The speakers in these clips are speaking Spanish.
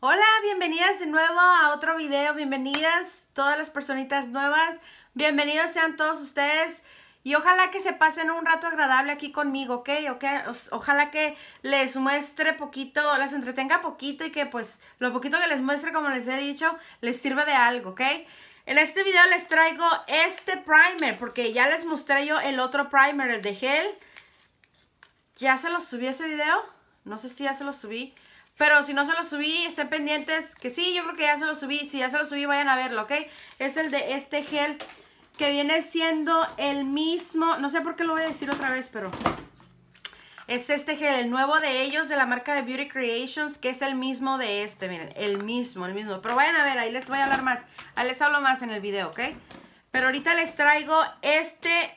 Hola, bienvenidas de nuevo a otro video, bienvenidas todas las personitas nuevas, bienvenidos sean todos ustedes y ojalá que se pasen un rato agradable aquí conmigo, ¿ok? ojalá que les muestre poquito, las entretenga poquito y que pues lo poquito que les muestre, como les he dicho, les sirva de algo, ¿ok? En este video les traigo este primer porque ya les mostré yo el otro primer, el de gel. ¿Ya se los subí ese video? No sé si ya se lo subí. Pero si no se lo subí, estén pendientes. Que sí, yo creo que ya se lo subí. Si ya se lo subí, vayan a verlo, ¿ok? Es el de este gel que viene siendo el mismo. No sé por qué lo voy a decir otra vez, pero... Es este gel, el nuevo de ellos, de la marca de Beauty Creations, que es el mismo de este, miren, el mismo, el mismo. Pero vayan a ver, ahí les voy a hablar más, ahí les hablo más en el video, ¿ok? Pero ahorita les traigo este,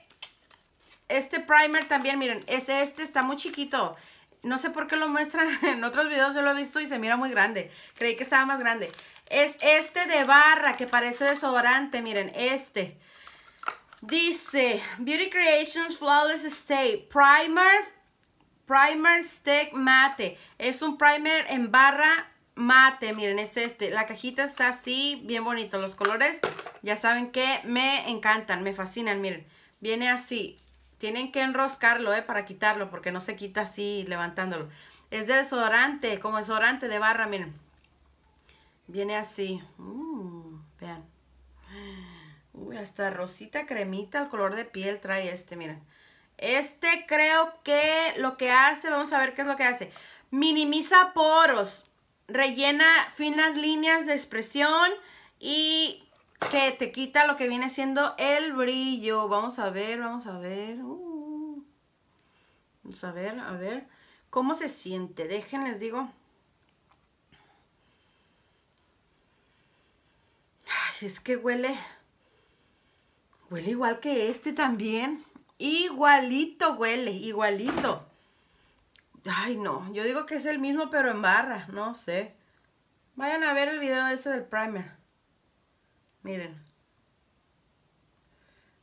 este primer también, miren, es este, está muy chiquito. No sé por qué lo muestran en otros videos, yo lo he visto y se mira muy grande. Creí que estaba más grande. Es este de barra que parece desodorante, miren, este. Dice, Beauty Creations Flawless Stay Primer, Primer Stick Mate. Es un primer en barra mate, miren, es este. La cajita está así, bien bonito. Los colores, ya saben que me encantan, me fascinan, miren. Viene así, tienen que enroscarlo, ¿eh? Para quitarlo, porque no se quita así levantándolo. Es desodorante, como desodorante de barra, miren. Viene así. Mm, vean. Uy, hasta rosita cremita, el color de piel trae este, miren. Este creo que lo que hace, vamos a ver qué es lo que hace. Minimiza poros, rellena finas líneas de expresión y que te quita lo que viene siendo el brillo. Vamos a ver, vamos a ver. Uh. vamos a ver, a ver. ¿Cómo se siente? Dejen, les digo. Ay, es que huele. Huele igual que este también. Igualito huele, igualito. Ay, no. Yo digo que es el mismo, pero en barra. No sé. Vayan a ver el video ese del primer. Miren.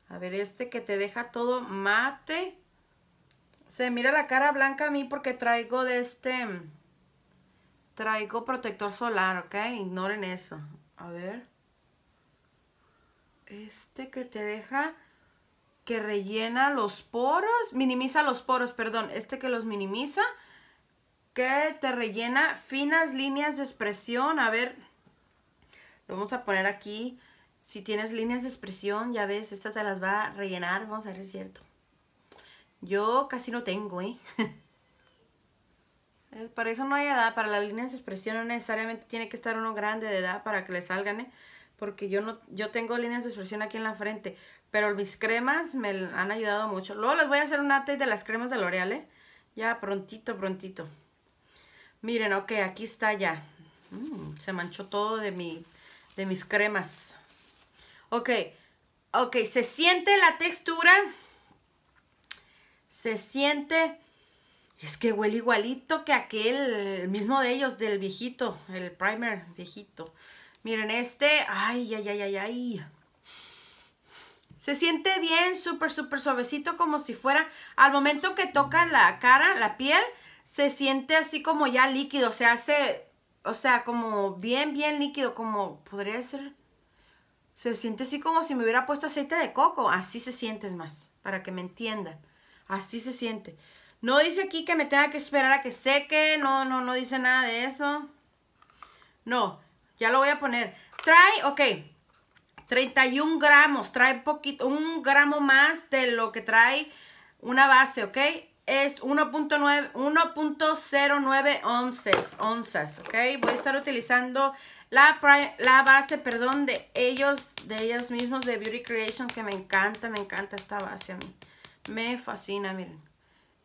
A ver, este que te deja todo mate. Se mira la cara blanca a mí porque traigo de este... Traigo protector solar, ¿ok? Ignoren eso. A ver. Este que te deja... Que rellena los poros. Minimiza los poros, perdón. Este que los minimiza. Que te rellena finas líneas de expresión. A ver, lo vamos a poner aquí. Si tienes líneas de expresión, ya ves, esta te las va a rellenar. Vamos a ver si es cierto. Yo casi no tengo, ¿eh? para eso no hay edad, para las líneas de expresión no necesariamente tiene que estar uno grande de edad para que le salgan, ¿eh? Porque yo, no, yo tengo líneas de expresión aquí en la frente, pero mis cremas me han ayudado mucho. Luego les voy a hacer un update de las cremas de L'Oreal, ¿eh? Ya prontito, prontito. Miren, ok, aquí está ya. Mm, se manchó todo de mi de mis cremas. Ok, ok, se siente la textura. Se siente... Es que huele igualito que aquel, el mismo de ellos, del viejito, el primer viejito. Miren este, ay, ay, ay, ay, ay. Se siente bien, súper, súper suavecito, como si fuera, al momento que toca la cara, la piel, se siente así como ya líquido, se hace o sea, como bien, bien líquido, como podría ser, se siente así como si me hubiera puesto aceite de coco, así se siente más, para que me entiendan, así se siente. No dice aquí que me tenga que esperar a que seque, no, no, no dice nada de eso. No, ya lo voy a poner. Trae, ok, 31 gramos, trae poquito, un gramo más de lo que trae una base, ok es 1.09 onzas, onzas, ¿ok? Voy a estar utilizando la, la base, perdón, de ellos, de ellos mismos, de Beauty Creation, que me encanta, me encanta esta base Me fascina, miren,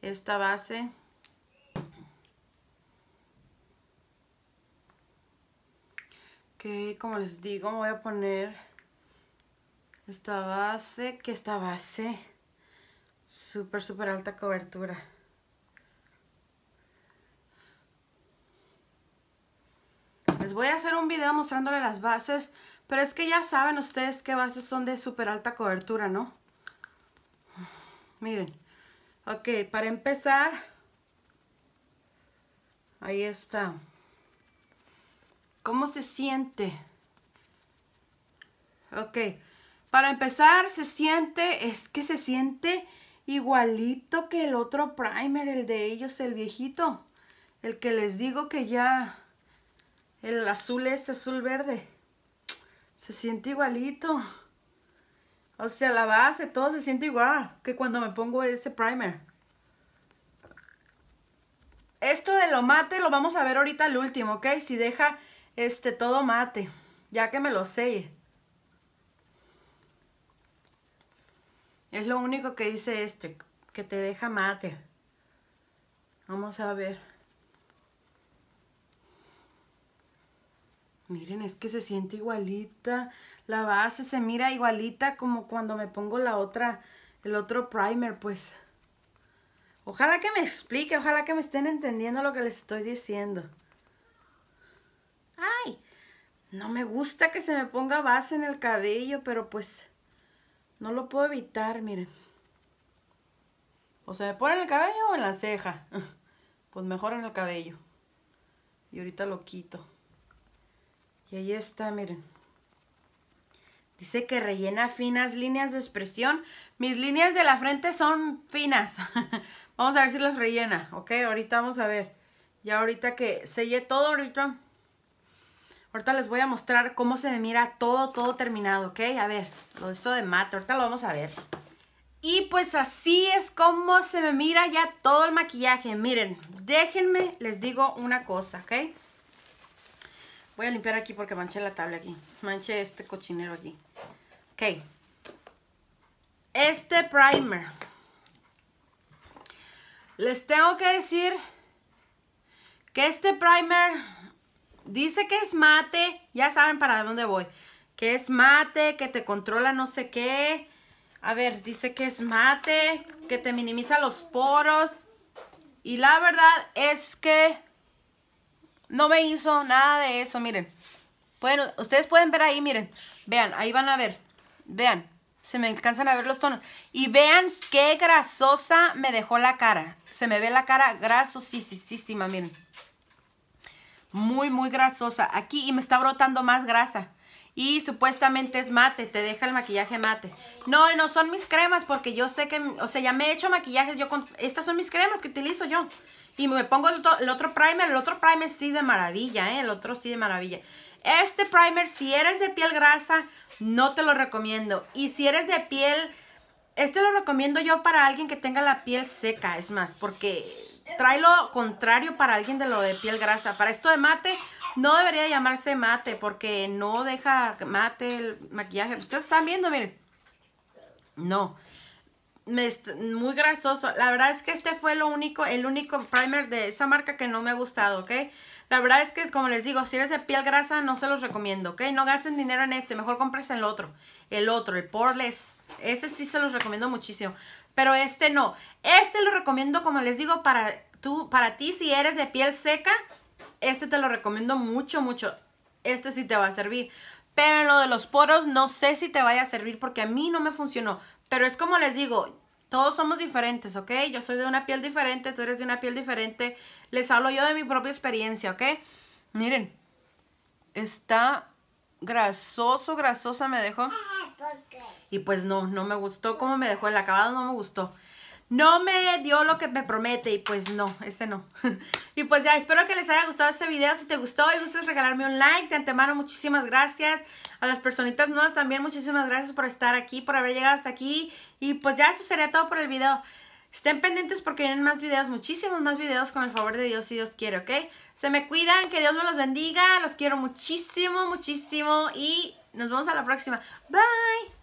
esta base. Que, como les digo, voy a poner esta base, que esta base... Súper, súper alta cobertura. Les voy a hacer un video mostrándole las bases, pero es que ya saben ustedes qué bases son de súper alta cobertura, ¿no? Miren. Ok, para empezar, ahí está. ¿Cómo se siente? Ok, para empezar se siente, es que se siente igualito que el otro primer, el de ellos, el viejito. El que les digo que ya, el azul es azul verde. Se siente igualito. O sea, la base, todo se siente igual que cuando me pongo ese primer. Esto de lo mate lo vamos a ver ahorita al último, ¿ok? Si deja este todo mate, ya que me lo sé Es lo único que dice este, que te deja mate. Vamos a ver. Miren, es que se siente igualita. La base se mira igualita como cuando me pongo la otra, el otro primer, pues. Ojalá que me explique, ojalá que me estén entendiendo lo que les estoy diciendo. ¡Ay! No me gusta que se me ponga base en el cabello, pero pues no lo puedo evitar, miren. O se me pone en el cabello o en la ceja. Pues mejor en el cabello. Y ahorita lo quito. Y ahí está, miren. Dice que rellena finas líneas de expresión. Mis líneas de la frente son finas. vamos a ver si las rellena, ¿ok? Ahorita vamos a ver. Ya ahorita que sellé todo ahorita, Ahorita les voy a mostrar cómo se me mira todo, todo terminado, ¿ok? A ver, de esto de mate, ahorita lo vamos a ver. Y pues así es como se me mira ya todo el maquillaje. Miren, déjenme, les digo una cosa, ¿ok? Voy a limpiar aquí porque manché la tabla aquí. Manché este cochinero aquí. Ok. Este primer. Les tengo que decir que este primer Dice que es mate, ya saben para dónde voy. Que es mate, que te controla no sé qué. A ver, dice que es mate, que te minimiza los poros. Y la verdad es que no me hizo nada de eso, miren. Bueno, ustedes pueden ver ahí, miren. Vean, ahí van a ver. Vean, se me alcanzan a ver los tonos. Y vean qué grasosa me dejó la cara. Se me ve la cara grasosísima, miren muy, muy grasosa. Aquí, y me está brotando más grasa. Y supuestamente es mate, te deja el maquillaje mate. No, no son mis cremas porque yo sé que, o sea, ya me he hecho maquillajes. Yo con, estas son mis cremas que utilizo yo. Y me pongo el otro, el otro primer. El otro primer sí de maravilla, ¿eh? El otro sí de maravilla. Este primer, si eres de piel grasa, no te lo recomiendo. Y si eres de piel... Este lo recomiendo yo para alguien que tenga la piel seca, es más, porque trae lo contrario para alguien de lo de piel grasa. Para esto de mate, no debería llamarse mate porque no deja mate el maquillaje. Ustedes están viendo, miren. No. Me muy grasoso. La verdad es que este fue lo único, el único primer de esa marca que no me ha gustado, ¿ok? La verdad es que, como les digo, si eres de piel grasa, no se los recomiendo, ¿ok? No gasten dinero en este, mejor compres el otro. El otro, el Poreless. Ese sí se los recomiendo muchísimo pero este no. Este lo recomiendo, como les digo, para, tú, para ti si eres de piel seca, este te lo recomiendo mucho, mucho. Este sí te va a servir. Pero en lo de los poros no sé si te vaya a servir porque a mí no me funcionó. Pero es como les digo, todos somos diferentes, ¿ok? Yo soy de una piel diferente, tú eres de una piel diferente. Les hablo yo de mi propia experiencia, ¿ok? Miren, está grasoso, grasosa me dejó. Y pues no, no me gustó. Como me dejó el acabado, no me gustó. No me dio lo que me promete y pues no, ese no. y pues ya, espero que les haya gustado este video. Si te gustó y gustas regalarme un like, de antemano muchísimas gracias. A las personitas nuevas también muchísimas gracias por estar aquí, por haber llegado hasta aquí. Y pues ya, eso sería todo por el video. Estén pendientes porque vienen más videos, muchísimos más videos con el favor de Dios, si Dios quiere, ¿ok? Se me cuidan, que Dios me los bendiga, los quiero muchísimo, muchísimo y nos vemos a la próxima. Bye.